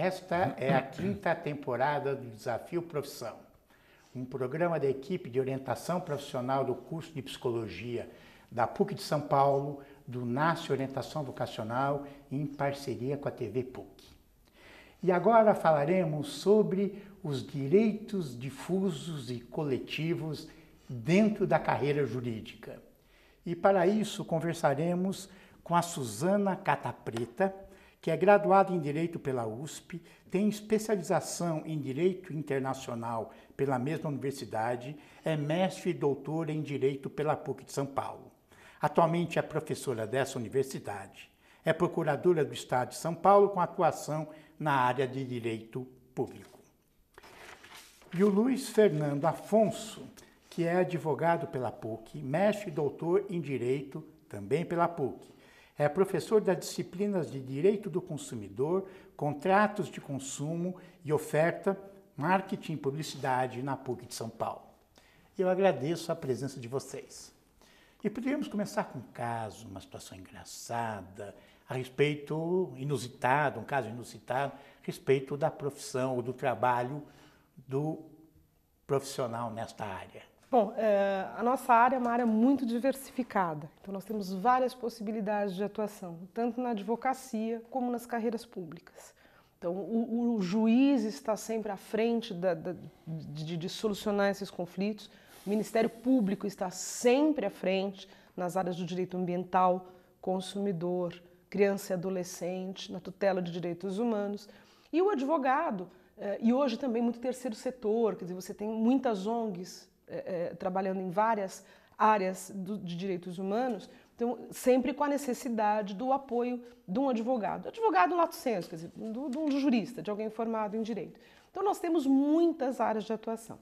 Esta é a quinta temporada do Desafio Profissão, um programa da equipe de orientação profissional do curso de psicologia da PUC de São Paulo, do NASCE Orientação Vocacional, em parceria com a TV PUC. E agora falaremos sobre os direitos difusos e coletivos dentro da carreira jurídica. E para isso conversaremos com a Suzana Catapreta, que é graduado em Direito pela USP, tem especialização em Direito Internacional pela mesma universidade, é mestre e doutor em Direito pela PUC de São Paulo. Atualmente é professora dessa universidade. É procuradora do Estado de São Paulo com atuação na área de Direito Público. E o Luiz Fernando Afonso, que é advogado pela PUC, mestre e doutor em Direito também pela PUC é professor das disciplinas de Direito do Consumidor, Contratos de Consumo e Oferta, Marketing e Publicidade na PUC de São Paulo. Eu agradeço a presença de vocês. E poderíamos começar com um caso, uma situação engraçada, a respeito inusitado, um caso inusitado, a respeito da profissão ou do trabalho do profissional nesta área. Bom, eh, a nossa área é uma área muito diversificada, então nós temos várias possibilidades de atuação, tanto na advocacia como nas carreiras públicas. Então, o, o juiz está sempre à frente da, da, de, de solucionar esses conflitos, o Ministério Público está sempre à frente nas áreas do direito ambiental, consumidor, criança e adolescente, na tutela de direitos humanos, e o advogado. Eh, e hoje também muito terceiro setor, quer dizer, você tem muitas ONGs é, é, trabalhando em várias áreas do, de direitos humanos, então, sempre com a necessidade do apoio de um advogado. Advogado lato senso, quer dizer, de um jurista, de alguém formado em direito. Então, nós temos muitas áreas de atuação.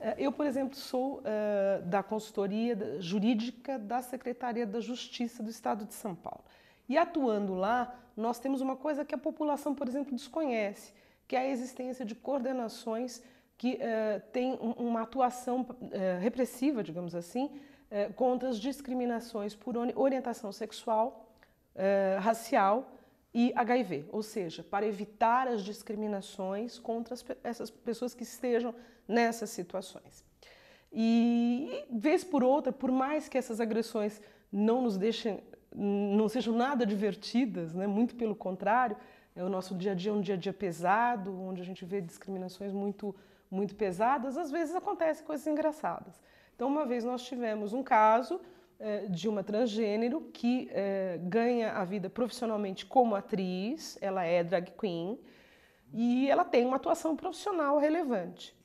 É, eu, por exemplo, sou uh, da consultoria jurídica da Secretaria da Justiça do Estado de São Paulo. E atuando lá, nós temos uma coisa que a população, por exemplo, desconhece, que é a existência de coordenações que uh, tem uma atuação uh, repressiva, digamos assim, uh, contra as discriminações por orientação sexual, racial e HIV, ou seja, para evitar as discriminações contra as, essas pessoas que estejam nessas situações. E, vez por outra, por mais que essas agressões não nos deixem, não sejam nada divertidas, né? muito pelo contrário, é o nosso dia a dia é um dia a dia pesado, onde a gente vê discriminações muito muito pesadas, às vezes acontecem coisas engraçadas. Então, uma vez nós tivemos um caso eh, de uma transgênero que eh, ganha a vida profissionalmente como atriz, ela é drag queen e ela tem uma atuação profissional relevante.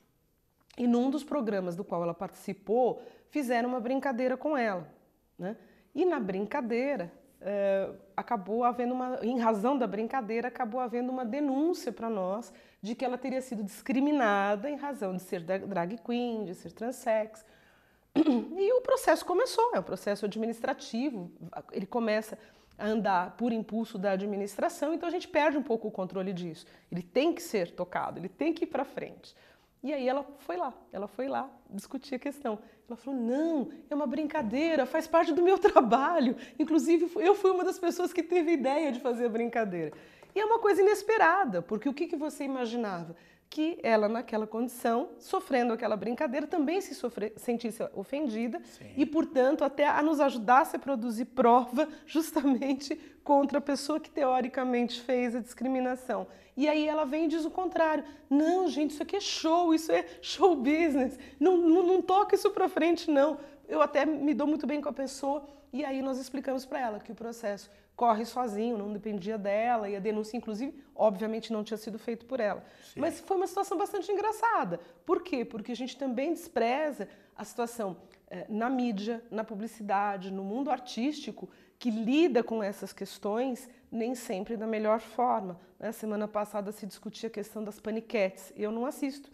E num dos programas do qual ela participou, fizeram uma brincadeira com ela. Né? E na brincadeira, Uh, acabou havendo uma, em razão da brincadeira, acabou havendo uma denúncia para nós de que ela teria sido discriminada em razão de ser drag queen, de ser transsex. E o processo começou, é um processo administrativo, ele começa a andar por impulso da administração, então a gente perde um pouco o controle disso. Ele tem que ser tocado, ele tem que ir para frente. E aí ela foi lá, ela foi lá discutir a questão. Ela falou: não, é uma brincadeira, faz parte do meu trabalho. Inclusive, eu fui uma das pessoas que teve a ideia de fazer a brincadeira. E é uma coisa inesperada, porque o que, que você imaginava? que ela, naquela condição, sofrendo aquela brincadeira, também se sofre, sentisse ofendida Sim. e, portanto, até a nos ajudasse a produzir prova justamente contra a pessoa que teoricamente fez a discriminação. E aí ela vem e diz o contrário: não, gente, isso aqui é show, isso é show business, não, não, não toca isso para frente, não. Eu até me dou muito bem com a pessoa. E aí nós explicamos para ela que o processo corre sozinho, não dependia dela, e a denúncia, inclusive, obviamente não tinha sido feita por ela. Sim. Mas foi uma situação bastante engraçada. Por quê? Porque a gente também despreza a situação eh, na mídia, na publicidade, no mundo artístico, que lida com essas questões nem sempre da melhor forma. Né? Semana passada se discutia a questão das paniquetes, eu não assisto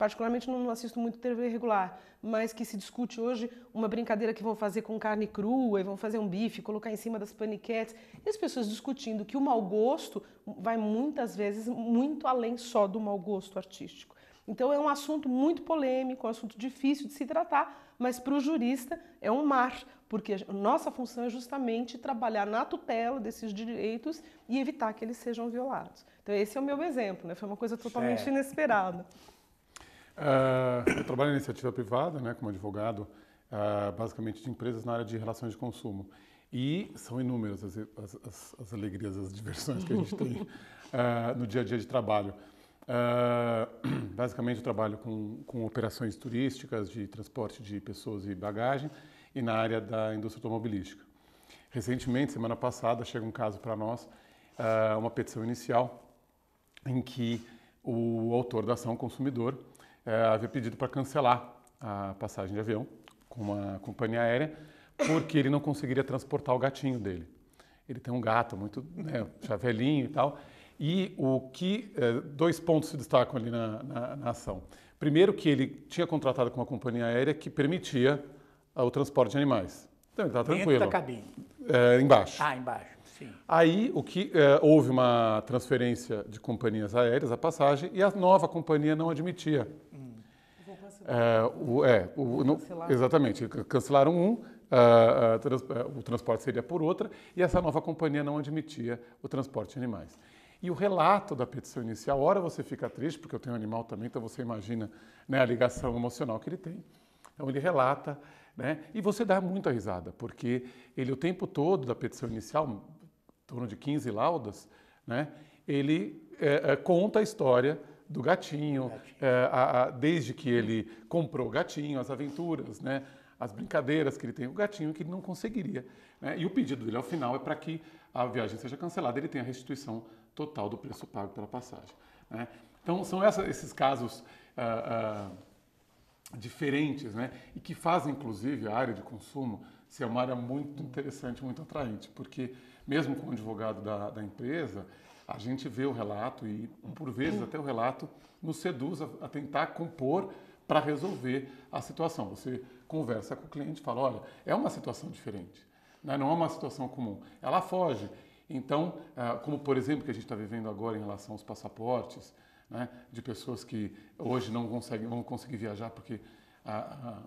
particularmente não assisto muito TV regular, mas que se discute hoje uma brincadeira que vão fazer com carne crua e vão fazer um bife, colocar em cima das paniquetes, e as pessoas discutindo que o mau gosto vai muitas vezes muito além só do mau gosto artístico. Então é um assunto muito polêmico, é um assunto difícil de se tratar, mas para o jurista é um mar, porque a nossa função é justamente trabalhar na tutela desses direitos e evitar que eles sejam violados. Então esse é o meu exemplo, né? foi uma coisa totalmente certo. inesperada. Uh, eu trabalho em iniciativa privada, né, como advogado, uh, basicamente de empresas na área de relações de consumo. E são inúmeras as, as, as alegrias, as diversões que a gente tem uh, no dia a dia de trabalho. basicamente, eu trabalho com, com operações turísticas de transporte de pessoas e bagagem e na área da indústria automobilística. Recentemente, semana passada, chega um caso para nós, uma petição inicial, em que o autor da ação, o consumidor, é, havia pedido para cancelar a passagem de avião com uma companhia aérea, porque ele não conseguiria transportar o gatinho dele. Ele tem um gato muito né, já velhinho e tal. E o que é, dois pontos se destacam ali na, na, na ação. Primeiro, que ele tinha contratado com uma companhia aérea que permitia ah, o transporte de animais. Então ele estava tranquilo. Dentro da cabine. É, embaixo. Ah, embaixo. Sim. Aí o que é, houve uma transferência de companhias aéreas, a passagem, e a nova companhia não admitia. Hum. É, o, é, o, não, exatamente, cancelaram um, é, o transporte seria por outra, e essa nova companhia não admitia o transporte de animais. E o relato da petição inicial, hora você fica triste, porque eu tenho um animal também, então você imagina né, a ligação emocional que ele tem. Então ele relata, né, e você dá muita risada, porque ele o tempo todo da petição inicial, torno de 15 laudas, né? ele é, é, conta a história do gatinho, gatinho. É, a, a, desde que ele comprou o gatinho, as aventuras, né? as brincadeiras que ele tem, o gatinho que ele não conseguiria. Né? E o pedido dele ao final é para que a viagem seja cancelada, ele tem a restituição total do preço pago pela passagem. Né? Então, são essa, esses casos ah, ah, diferentes né? e que fazem, inclusive, a área de consumo ser uma área muito interessante, muito atraente, porque mesmo com o advogado da, da empresa, a gente vê o relato e, por vezes, até o relato nos seduz a, a tentar compor para resolver a situação. Você conversa com o cliente e fala: olha, é uma situação diferente, né? não é uma situação comum. Ela foge. Então, ah, como por exemplo que a gente está vivendo agora em relação aos passaportes, né? de pessoas que hoje não conseguem, vão conseguir viajar porque a, ah, a, ah,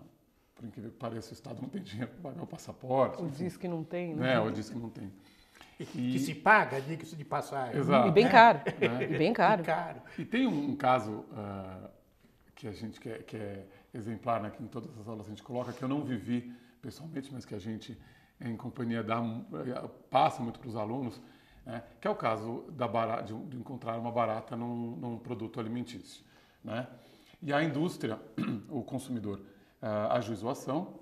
por incrível que pareça, o Estado não tem dinheiro para pagar o passaporte. Ou diz que não tem, né? É, ou diz que não tem. E... Que se paga, diga-se de passagem. Exato. E bem caro. Né? E bem caro. E, caro. e tem um caso uh, que a gente quer, é, é exemplar, né, que em todas as aulas a gente coloca, que eu não vivi pessoalmente, mas que a gente, em companhia, dá, passa muito para os alunos, né, que é o caso da barata, de, de encontrar uma barata num, num produto alimentício. Né? E a indústria, o consumidor, uh, ajuizou a ação,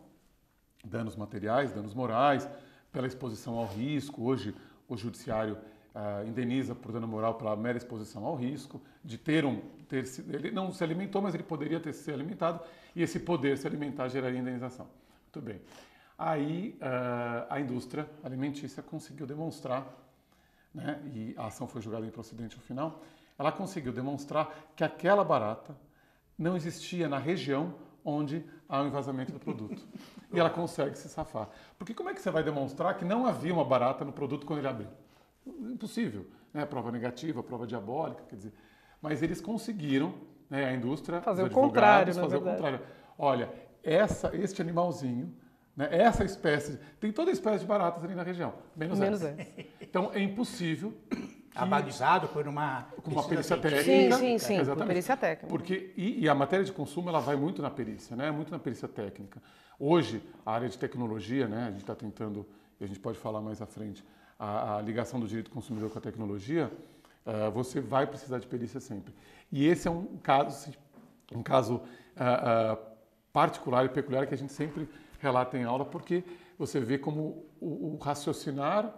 danos materiais, danos morais, pela exposição ao risco. Hoje, o judiciário uh, indeniza por dano moral pela mera exposição ao risco, de ter um. Ter, ele não se alimentou, mas ele poderia ter se alimentado, e esse poder se alimentar geraria indenização. Muito bem. Aí uh, a indústria alimentícia conseguiu demonstrar, né, e a ação foi julgada improcedente no final, ela conseguiu demonstrar que aquela barata não existia na região onde há um envasamento do produto. e ela consegue se safar. Porque como é que você vai demonstrar que não havia uma barata no produto quando ele abriu? Impossível. Né? Prova negativa, prova diabólica, quer dizer. Mas eles conseguiram, né, a indústria, fazer o contrário, fazer o contrário. Olha, essa, este animalzinho, né, essa espécie, tem toda espécie de baratas ali na região, menos, menos essa. essa. Então é impossível abalizado por uma com uma perícia técnica. Sim, sim, sim, Exatamente. perícia técnica. Porque e, e, a matéria de consumo ela vai muito na perícia, né? Muito na perícia técnica. Hoje a área de tecnologia, né? A gente está tentando, a gente pode falar mais à frente, a, a ligação do direito do consumidor com a tecnologia. Uh, você vai precisar de perícia sempre. E esse é um caso, assim, um caso uh, uh, particular e peculiar que a gente sempre relata em aula, porque você vê como o, o raciocinar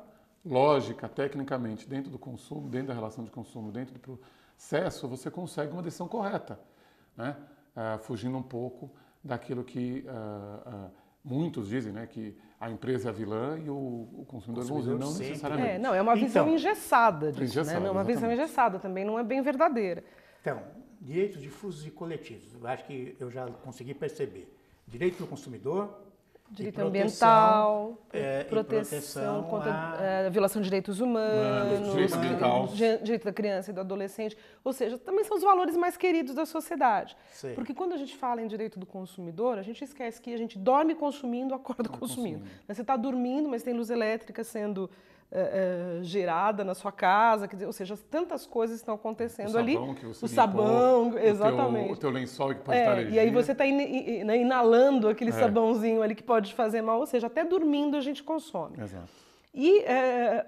lógica, tecnicamente, dentro do consumo, dentro da relação de consumo, dentro do processo, você consegue uma decisão correta, né? Uh, fugindo um pouco daquilo que uh, uh, muitos dizem, né, que a empresa é a vilã e o, o consumidor, é consumidor não sempre. necessariamente. É, não, é uma visão então, engessada disso, né? engessada, né? Não, é uma visão engessada também, não é bem verdadeira. Então, direitos difusos e coletivos, eu acho que eu já consegui perceber. Direito do consumidor, direito proteção, ambiental, é, proteção, proteção contra a... a... É, violação de direitos humanos, Mano, direito, direito da criança e do adolescente. Ou seja, também são os valores mais queridos da sociedade. Sim. Porque quando a gente fala em direito do consumidor, a gente esquece que a gente dorme consumindo, acorda consumindo. consumindo. Né, você está dormindo, mas tem luz elétrica sendo é, é, gerada na sua casa, quer dizer, ou seja, tantas coisas estão acontecendo o sabão ali. Que você o limpou, sabão, o exatamente. Teu, o teu lençol que pode é, estar alergia. E aí você está in, in, né, inalando aquele é. sabãozinho ali que pode fazer mal, ou seja, até dormindo a gente consome. Exato. E é,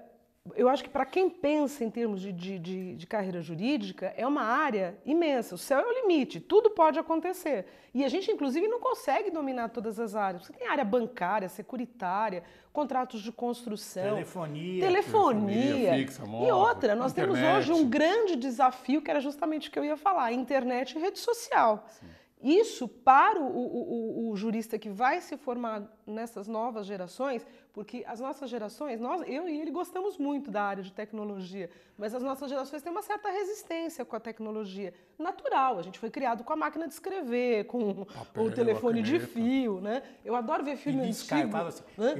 eu acho que para quem pensa em termos de, de, de, de, carreira jurídica, é uma área imensa. O céu é o limite, tudo pode acontecer. E a gente, inclusive, não consegue dominar todas as áreas. Você tem área bancária, securitária, contratos de construção. Telefonia. Telefonia. telefonia fixa, móvel, e outra, nós internet. temos hoje um grande desafio, que era justamente o que eu ia falar, internet e rede social. Sim. Isso para o, o, o, jurista que vai se formar nessas novas gerações, porque as nossas gerações, nós, eu e ele gostamos muito da área de tecnologia, mas as nossas gerações têm uma certa resistência com a tecnologia. Natural, a gente foi criado com a máquina de escrever, com Papel, o telefone de fio, né? Eu adoro ver filme e discar, antigo. Assim, né?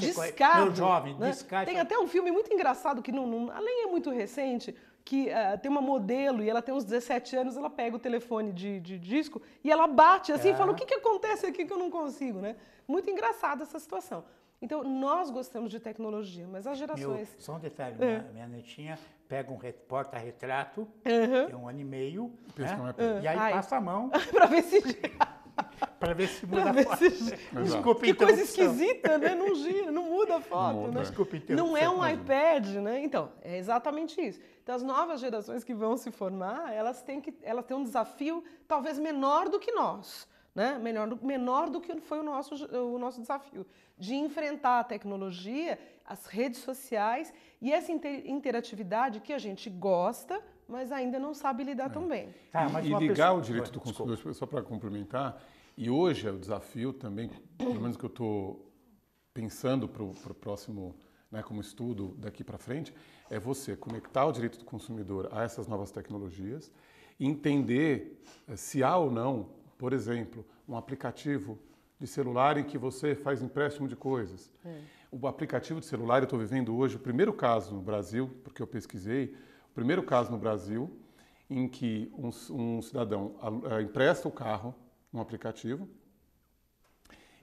Discar, é? jovem, né? Tem até um filme muito engraçado que não, não, além é muito recente, que uh, tem uma modelo e ela tem uns 17 anos, ela pega o telefone de, de disco e ela bate assim é. e fala: o é. que, que acontece aqui que eu não consigo, né? Muito engraçada essa situação. Então, nós gostamos de tecnologia, mas as gerações. Meu, só um detalhe: é. minha, minha netinha pega um porta-retrato, uhum. tem um ano e meio, né? É é. e aí Ai. passa a mão. para ver se. Para ver se muda ver a foto. Se... Desculpa, que coisa esquisita, né? Não gira, não muda a foto, muda. né? Desculpa, não é um iPad, né? Então, é exatamente isso. Então, as novas gerações que vão se formar, elas têm, que, elas têm um desafio talvez menor do que nós. Né? Menor, menor do que foi o nosso, o nosso desafio, de enfrentar a tecnologia, as redes sociais e essa interatividade que a gente gosta, mas ainda não sabe lidar é. tão bem. Ah, e, ligar pessoa... o direito do consumidor, só para complementar, e hoje é o desafio também, pelo menos que eu estou pensando para o próximo, né, como estudo daqui para frente, é você conectar o direito do consumidor a essas novas tecnologias, entender eh, se há ou não, por exemplo, um aplicativo de celular em que você faz empréstimo de coisas. É. O aplicativo de celular, eu estou vivendo hoje o primeiro caso no Brasil, porque eu pesquisei, o primeiro caso no Brasil em que um, um cidadão eh, empresta o carro um aplicativo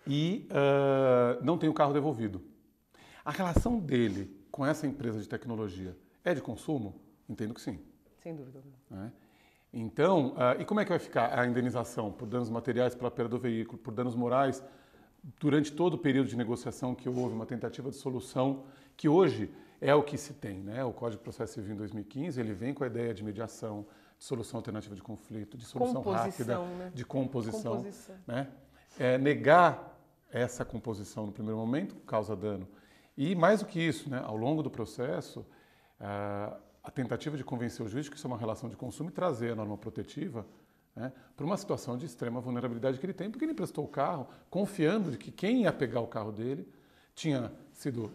e uh, não tem o carro devolvido. A relação dele com essa empresa de tecnologia é de consumo? Entendo que sim. Sem dúvida. É? Então, uh, e como é que vai ficar a indenização por danos materiais pela perda do veículo, por danos morais, durante todo o período de negociação que houve uma tentativa de solução, que hoje é o que se tem, né? O Código de Processo Civil em 2015, ele vem com a ideia de mediação, de solução alternativa de conflito, de solução composição, rápida, né? de composição. composição. Né? É, negar essa composição no primeiro momento causa dano. E mais do que isso, né, ao longo do processo, a, ah, a tentativa de convencer o juiz que isso é uma relação de consumo e trazer a norma protetiva né, para uma situação de extrema vulnerabilidade que ele tem, porque ele emprestou o carro confiando de que quem ia pegar o carro dele tinha sido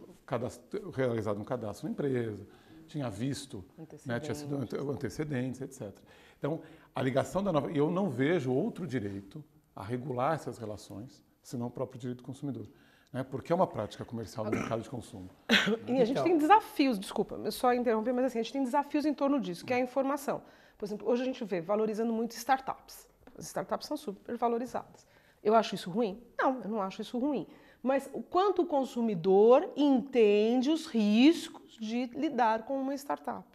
realizado um cadastro na empresa, tinha visto, antecedentes. Né, tinha sido antecedentes, né? etc. Então, a ligação da nova. Eu não vejo outro direito a regular essas relações senão o próprio direito do consumidor. Né, porque é uma prática comercial do mercado de consumo. E a gente tem desafios, desculpa, eu só interromper, mas assim, a gente tem desafios em torno disso, que é a informação. Por exemplo, hoje a gente vê valorizando muito startups. As startups são super valorizadas. Eu acho isso ruim? Não, eu não acho isso ruim mas o quanto o consumidor entende os riscos de lidar com uma startup.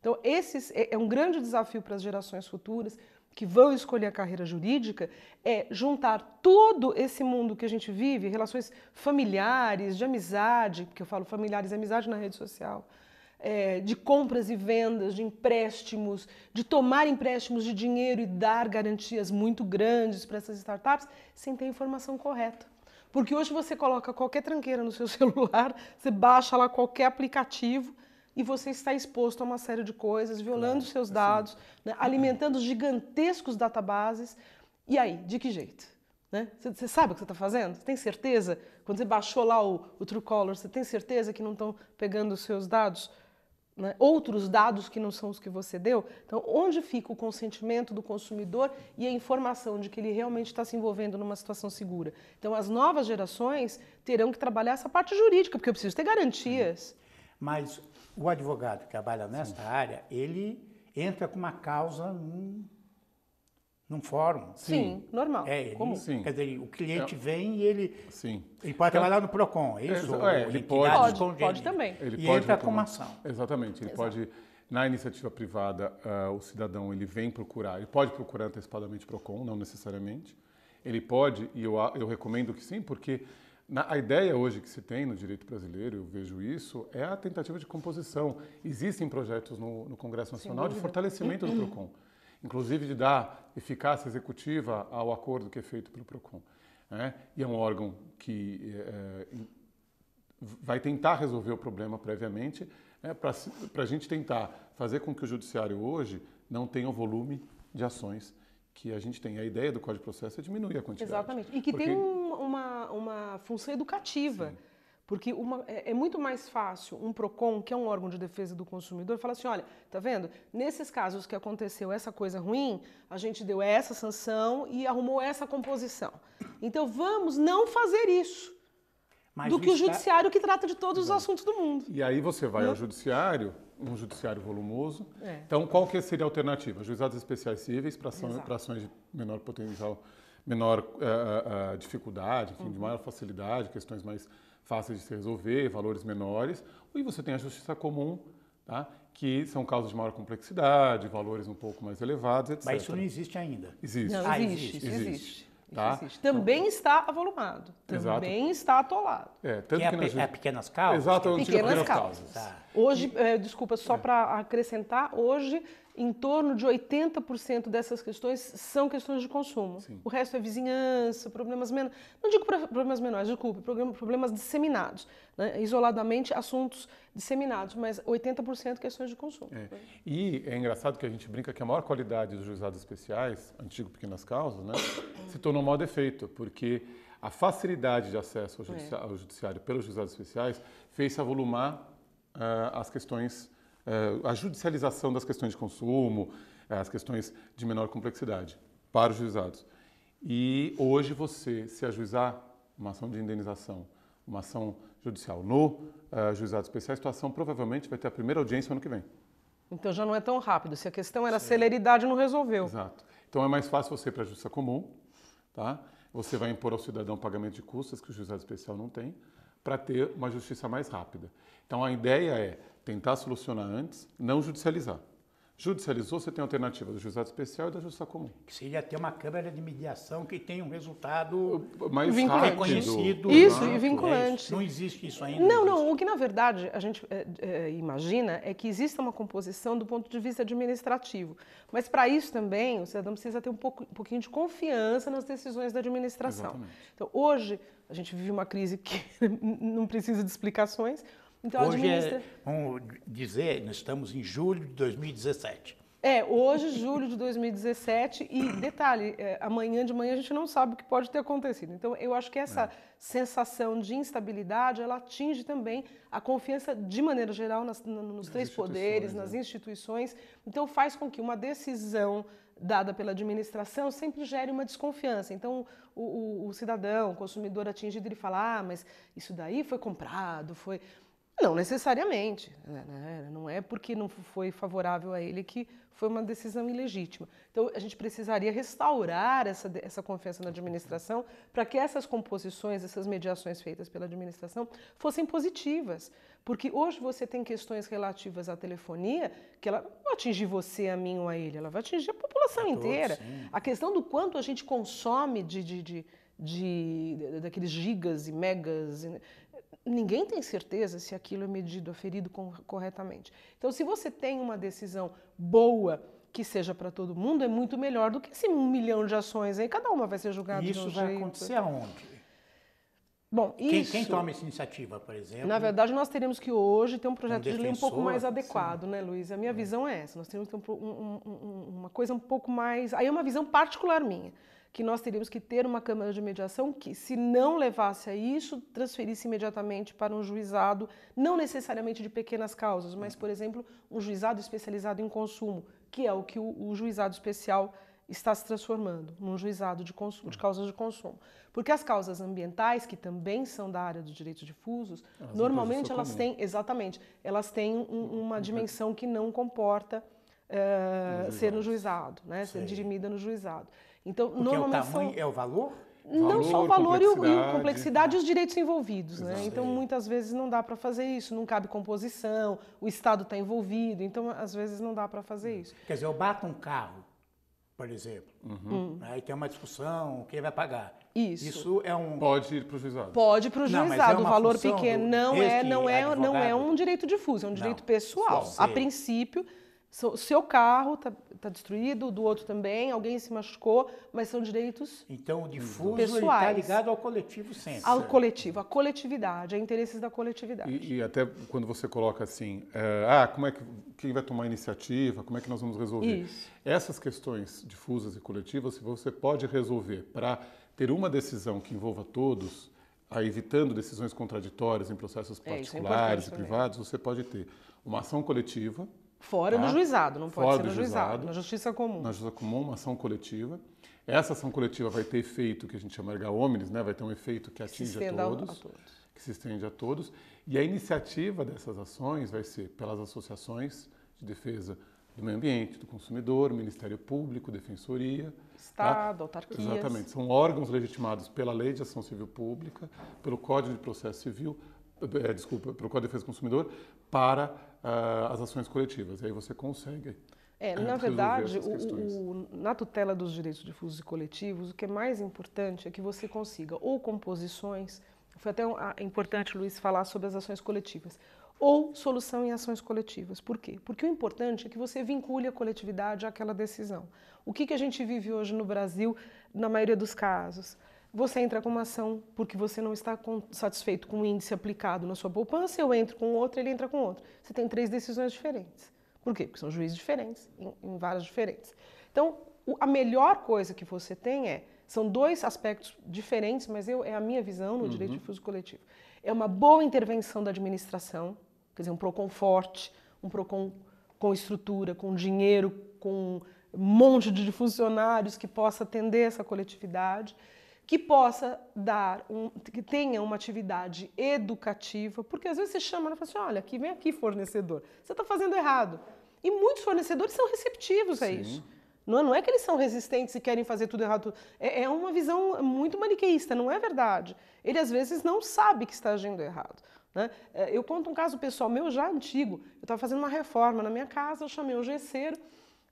Então, esse é, é um grande desafio para as gerações futuras que vão escolher a carreira jurídica, é juntar todo esse mundo que a gente vive, relações familiares, de amizade, porque eu falo familiares e amizade na rede social, é, de compras e vendas, de empréstimos, de tomar empréstimos de dinheiro e dar garantias muito grandes para essas startups, sem ter a informação correta. Porque hoje você coloca qualquer tranqueira no seu celular, você baixa lá qualquer aplicativo e você está exposto a uma série de coisas, violando claro, seus assim. dados, assim. né, alimentando gigantescos databases. E aí, de que jeito? Né? Você sabe o que você está fazendo? Você tem certeza? Quando você baixou lá o, o Truecaller, você tem certeza que não estão pegando os seus dados? né, outros dados que não são os que você deu. Então, onde fica o consentimento do consumidor e a informação de que ele realmente está se envolvendo numa situação segura? Então, as novas gerações terão que trabalhar essa parte jurídica, porque eu preciso ter garantias. Uhum. Mas o advogado que trabalha nessa área, ele entra com uma causa num num fórum? Sim, Sim. normal. É, ele, Sim. Quer dizer, o cliente é vem e ele, Sim. ele pode então, trabalhar no PROCON, é isso? É, é ele pode. Pode, pode, também. Ele e pode entra com uma ação. Exatamente, ele Exato. pode... Na iniciativa privada, uh, o cidadão ele vem procurar, ele pode procurar antecipadamente o PROCON, não necessariamente. Ele pode, e eu, eu recomendo que sim, porque na, a ideia hoje que se tem no direito brasileiro, eu vejo isso, é a tentativa de composição. Existem projetos no, no Congresso Nacional de fortalecimento do PROCON inclusive de dar eficácia executiva ao acordo que é feito pelo PROCON. Né? E é um órgão que é, é vai tentar resolver o problema previamente, né? para a gente tentar fazer com que o judiciário hoje não tenha o volume de ações que a gente tem. A ideia do Código de Processo é diminuir a quantidade. Exatamente. E que porque... tem uma, uma função educativa. Sim porque uma, é, é, muito mais fácil um PROCON, que é um órgão de defesa do consumidor, falar assim: olha, tá vendo? Nesses casos que aconteceu essa coisa ruim, a gente deu essa sanção e arrumou essa composição. Então vamos não fazer isso. Mas do o que o está... judiciário que trata de todos Bom, os assuntos do mundo. E aí você vai não? ao judiciário, um judiciário volumoso. É. Então, qual que seria a alternativa? Juizados especiais cíveis para ações de menor potencial, menor uh, uh, dificuldade, enfim, uhum. de maior facilidade, questões mais fáceis de se resolver, valores menores, e você tem a justiça comum, tá? que são causas de maior complexidade, valores um pouco mais elevados, etc. Mas isso não existe ainda. Existe. Não, ah, existe, existe. existe. existe. Tá? Também então, está avolumado. Exato. Também está atolado. É, tanto que, é, nas... é pequenas causas? Exato, pequenas, pequenas causas. causas. Tá. Hoje, é, desculpa, só é. para acrescentar, hoje em torno de 80% dessas questões são questões de consumo. Sim. O resto é vizinhança, problemas menores. Não digo problemas menores, desculpe, problemas disseminados. Né? Isoladamente, assuntos disseminados, mas 80% questões de consumo. É. E é engraçado que a gente brinca que a maior qualidade dos juizados especiais, antigo pequenas causas, né, se tornou um mau defeito, porque a facilidade de acesso ao judiciário, é. ao judiciário pelos juizados especiais fez se avolumar uh, as questões eh, a judicialização das questões de consumo, eh, as questões de menor complexidade para os juizados. E hoje você, se ajuizar uma ação de indenização, uma ação judicial no eh, juizado especial, a situação provavelmente vai ter a primeira audiência ano que vem. Então já não é tão rápido. Se a questão era Sim. celeridade, não resolveu. Exato. Então é mais fácil você ir para a justiça comum, tá? Você vai impor ao cidadão pagamento de custas que o juizado especial não tem para ter uma justiça mais rápida. Então a ideia é tentar solucionar antes, não judicializar. Judicializou, você tem a alternativa do juizado especial e da justiça comum. Que seria ter uma câmara de mediação que tenha um resultado uh, mais reconhecido. Isso, e vinculante. Não existe isso ainda. Não, não. O que, na verdade, a gente é, é, imagina é que exista uma composição do ponto de vista administrativo. Mas, para isso também, o cidadão precisa ter um, pouco, um pouquinho de confiança nas decisões da administração. Exatamente. Então, hoje, a gente vive uma crise que não precisa de explicações. Então, hoje administra... é, vamos dizer, nós estamos em julho de 2017. É, hoje, julho de 2017, e detalhe, é, amanhã de manhã a gente não sabe o que pode ter acontecido. Então, eu acho que essa é. sensação de instabilidade, ela atinge também a confiança, de maneira geral, nas, nos nas três poderes, né? nas é. instituições. Então, faz com que uma decisão dada pela administração sempre gera uma desconfiança. Então, o, o, o cidadão, o consumidor atingido, ele fala: ah, mas isso daí foi comprado, foi. Não necessariamente. Né, né, não é porque não foi favorável a ele que foi uma decisão ilegítima. Então, a gente precisaria restaurar essa, essa confiança na administração para que essas composições, essas mediações feitas pela administração fossem positivas. Porque hoje você tem questões relativas à telefonia que ela não vai atingir você, a mim ou a ele, ela vai atingir a população inteira. a questão do quanto a gente consome de, de, de de, daqueles gigas e megas né, ninguém tem certeza se aquilo é medido, aferido é corretamente. Então, se você tem uma decisão boa, que seja para todo mundo, é muito melhor do que esse um milhão de ações aí, cada uma vai ser julgada isso de um Isso vai acontecer aonde? Bom, quem, isso, quem toma essa iniciativa, por exemplo? Na verdade, nós teremos que hoje ter um projeto um de lei um pouco mais adequado, sim. né, Luiz? A minha é. visão é essa. Nós teremos que ter um, uma coisa um pouco mais. Aí é uma visão particular minha que nós teríamos que ter uma Câmara de Mediação que, se não levasse a isso, transferisse imediatamente para um juizado, não necessariamente de pequenas causas, mas, por exemplo, um juizado especializado em consumo, que é o que o, o juizado especial está se transformando num juizado de, consumo, de causas de consumo. Porque as causas ambientais, que também são da área dos direitos difusos, normalmente elas comum. têm, exatamente, elas têm um, uma uhum. dimensão que não comporta eh, ser no juizado, né? ser dirimida no juizado. Então, Porque normalmente. É o tamanho, são... é o valor? Valor, não só o valor complexidade. e, a complexidade e os direitos envolvidos. Né? Então, muitas vezes não dá para fazer isso, não cabe composição, o Estado está envolvido, então, às vezes, não dá para fazer hum. isso. Quer dizer, eu bato um carro, por exemplo, uhum. aí hum. né? tem uma discussão, quem vai pagar? Isso. Isso é um... Pode ir para o juizado. Pode é ir para o juizado, não, é o valor pequeno. Do... Não, é, não, é, é, não é um direito difuso, é um direito não, pessoal. A princípio o seu carro está tá destruído, do outro também, alguém se machucou, mas são direitos Então o difuso está ligado ao coletivo sempre. Ao coletivo, à coletividade, a interesses da coletividade. E, e até quando você coloca assim, é, ah, como é que quem vai tomar a iniciativa, como é que nós vamos resolver? Isso. Essas questões difusas e coletivas, se você pode resolver para ter uma decisão que envolva todos, a, evitando decisões contraditórias em processos é, é particulares é, é e privados, você pode ter uma ação coletiva Fora tá? do juizado, não pode ser no juizado, juizado, na justiça comum. Na justiça comum, uma ação coletiva. Essa ação coletiva vai ter efeito que a gente chama erga omnes, né? vai ter um efeito que atinge que a, todos, a todos. Que se estende a todos. E a iniciativa dessas ações vai ser pelas associações de defesa do meio ambiente, do consumidor, Ministério Público, Defensoria. Tá? Estado, tá? autarquias. Exatamente. São órgãos legitimados pela Lei de Ação Civil Pública, pelo Código de Processo Civil, é, desculpa, pelo Código de Defesa do Consumidor, para uh, as ações coletivas. E aí você consegue. É, é na verdade, o, o, na tutela dos direitos difusos e coletivos, o que é mais importante é que você consiga ou composições, foi até um, ah, importante, Luiz, falar sobre as ações coletivas, ou solução em ações coletivas. Por quê? Porque o importante é que você vincule a coletividade àquela decisão. O que, que a gente vive hoje no Brasil, na maioria dos casos? você entra com uma ação porque você não está satisfeito com o índice aplicado na sua poupança, eu entro com outro, ele entra com outro. Você tem três decisões diferentes. Por quê? Porque são juízes diferentes, em, em várias diferentes. Então, o, a melhor coisa que você tem é, são dois aspectos diferentes, mas eu, é a minha visão no uhum. direito difuso coletivo. É uma boa intervenção da administração, quer dizer, um PROCON forte, um PROCON com estrutura, com dinheiro, com um monte de funcionários que possa atender essa coletividade que possa dar, um, que tenha uma atividade educativa, porque às vezes você chama né, e fala assim, olha, aqui, vem aqui fornecedor, você está fazendo errado. E muitos fornecedores são receptivos a Sim. isso. Não, é, não é que eles são resistentes e querem fazer tudo errado. É, é uma visão muito maniqueísta, não é verdade. Ele às vezes não sabe que está agindo errado. Né? É, eu conto um caso pessoal meu já antigo. Eu estava fazendo uma reforma na minha casa, eu chamei um gesseiro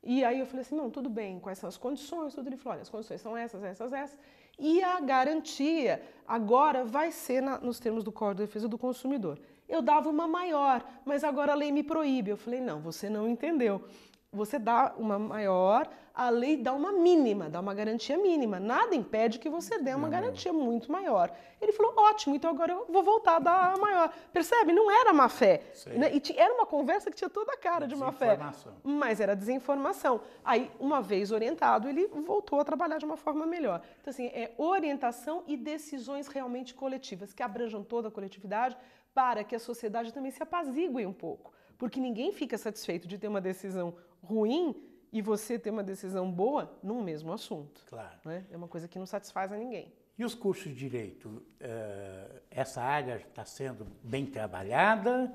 e aí eu falei assim, não, tudo bem, quais são as condições? Tudo. Ele falou, olha, as condições são essas, essas, essas. E a garantia agora vai ser na, nos termos do Código de Defesa do Consumidor. Eu dava uma maior, mas agora a lei me proíbe. Eu falei, não, você não entendeu você dá uma maior, a lei dá uma mínima, dá uma garantia mínima. Nada impede que você dê uma uhum. garantia muito maior. Ele falou, ótimo, então agora eu vou voltar a dar a maior. Percebe? Não era má fé. Né? E era uma conversa que tinha toda a cara de má fé. Mas era desinformação. Aí, uma vez orientado, ele voltou a trabalhar de uma forma melhor. Então, assim, é orientação e decisões realmente coletivas, que abranjam toda a coletividade, para que a sociedade também se apazigue um pouco porque ninguém fica satisfeito de ter uma decisão ruim e você ter uma decisão boa num mesmo assunto. Claro. Né? É uma coisa que não satisfaz a ninguém. E os cursos de direito, eh, essa área está sendo bem trabalhada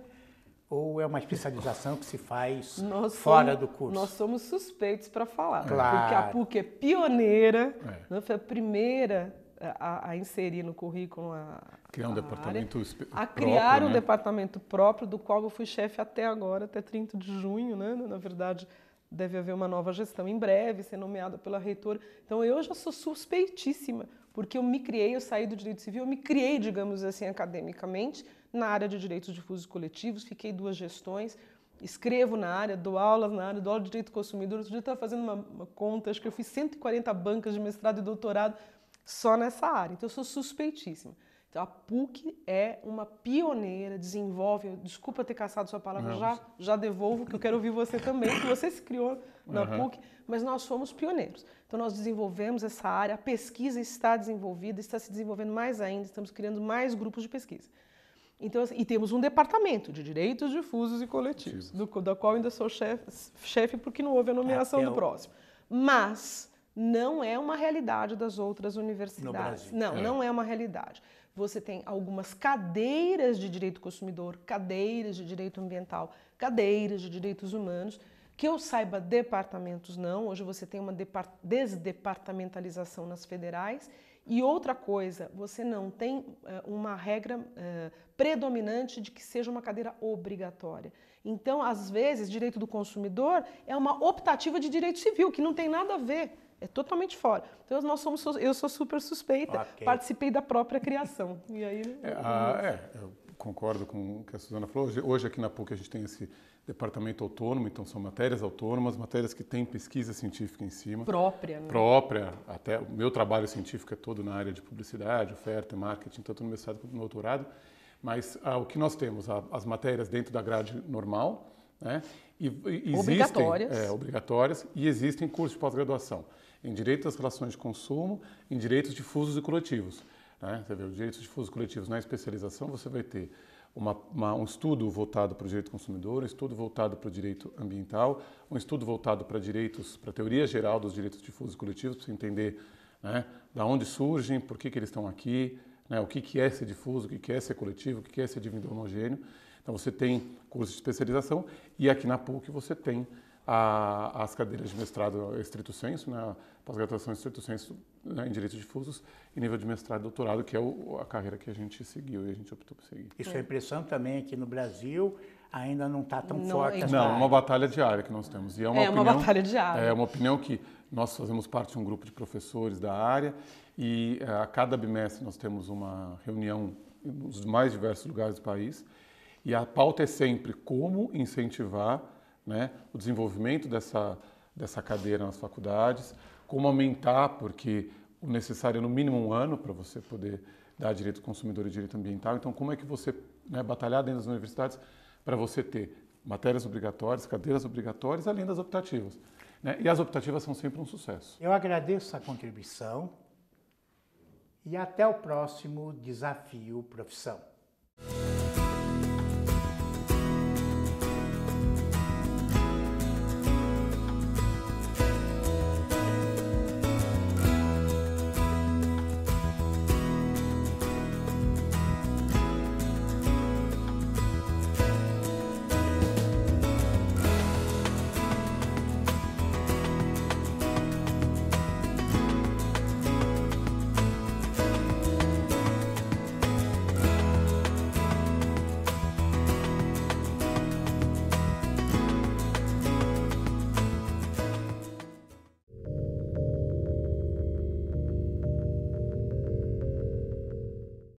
ou é uma especialização que se faz nós fora somos, do curso? Nós somos suspeitos para falar, claro. porque a PUC é pioneira, é. Né? foi a primeira a, a, inserir no currículo a, Criar um departamento área, a criar próprio, um né? departamento próprio, do qual eu fui chefe até agora, até 30 de junho, né? Na verdade, deve haver uma nova gestão em breve, ser nomeada pela reitora. Então eu já sou suspeitíssima, porque eu me criei, eu saí do direito civil, eu me criei, digamos assim, academicamente, na área de direitos difusos coletivos, fiquei duas gestões, escrevo na área, dou aulas na área, dou aula de direito consumidor. Outro dia eu estava fazendo uma, uma conta, acho que eu fiz 140 bancas de mestrado e doutorado só nessa área. Então eu sou suspeitíssima. Então a PUC é uma pioneira, desenvolve. Desculpa ter caçado sua palavra, já, já devolvo, que eu quero ouvir você também, que você se criou na uhum. PUC, mas nós fomos pioneiros. Então nós desenvolvemos essa área, a pesquisa está desenvolvida, está se desenvolvendo mais ainda, estamos criando mais grupos de pesquisa. Então, assim, e temos um departamento de direitos difusos e coletivos, do, do qual ainda sou chefe, porque não houve a nomeação é, do próximo. Mas não é uma realidade das outras universidades. Não, é. não é uma realidade. Você tem algumas cadeiras de direito consumidor, cadeiras de direito ambiental, cadeiras de direitos humanos, que eu saiba, departamentos não. Hoje você tem uma desdepartamentalização nas federais. E outra coisa, você não tem uh, uma regra uh, predominante de que seja uma cadeira obrigatória. Então, às vezes, direito do consumidor é uma optativa de direito civil, que não tem nada a ver é totalmente fora. Então nós somos, eu sou super suspeita. Okay. Participei da própria criação. E aí. É, né? ah, é, eu concordo com o que a Suzana falou. Hoje, hoje aqui na PUC a gente tem esse departamento autônomo, então são matérias autônomas, matérias que têm pesquisa científica em cima. Própria. Né? Própria, até o meu trabalho científico é todo na área de publicidade, oferta, marketing, tanto no mestrado quanto no doutorado. Mas ah, o que nós temos, ah, as matérias dentro da grade normal, né? E, e existem, obrigatórias. É, obrigatórias, e existem cursos de pós-graduação em direito das relações de consumo, em direitos difusos e coletivos. Né? Você vê, os direitos difusos e coletivos na especialização, você vai ter uma, uma, um estudo voltado para o direito do consumidor, um estudo voltado para o direito ambiental, um estudo voltado para direitos, para a teoria geral dos direitos difusos e coletivos, para você entender né, da onde surgem, por que, que eles estão aqui, né, o que, que é ser difuso, o que, que é ser coletivo, o que, que é ser indivíduo homogêneo. Então você tem curso de especialização e aqui na PUC você tem a, as cadeiras de mestrado estrito senso, né, pós-graduação estrito senso né, em direitos difusos, e nível de mestrado e doutorado, que é o, a carreira que a gente seguiu e a gente optou por seguir. Isso é impressão também que no Brasil ainda não está tão não, forte é Não, é uma batalha diária que nós temos. E é uma, é, opinião, uma batalha diária. É uma opinião que nós fazemos parte de um grupo de professores da área e eh, a cada bimestre nós temos uma reunião nos mais diversos lugares do país e a pauta é sempre como incentivar né, o desenvolvimento dessa, dessa cadeira nas faculdades, como aumentar, porque o necessário é no mínimo um ano para você poder dar direito ao consumidor e direito ambiental. Então, como é que você né, batalhar dentro das universidades para você ter matérias obrigatórias, cadeiras obrigatórias, além das optativas? Né? E as optativas são sempre um sucesso. Eu agradeço a contribuição e até o próximo desafio profissão.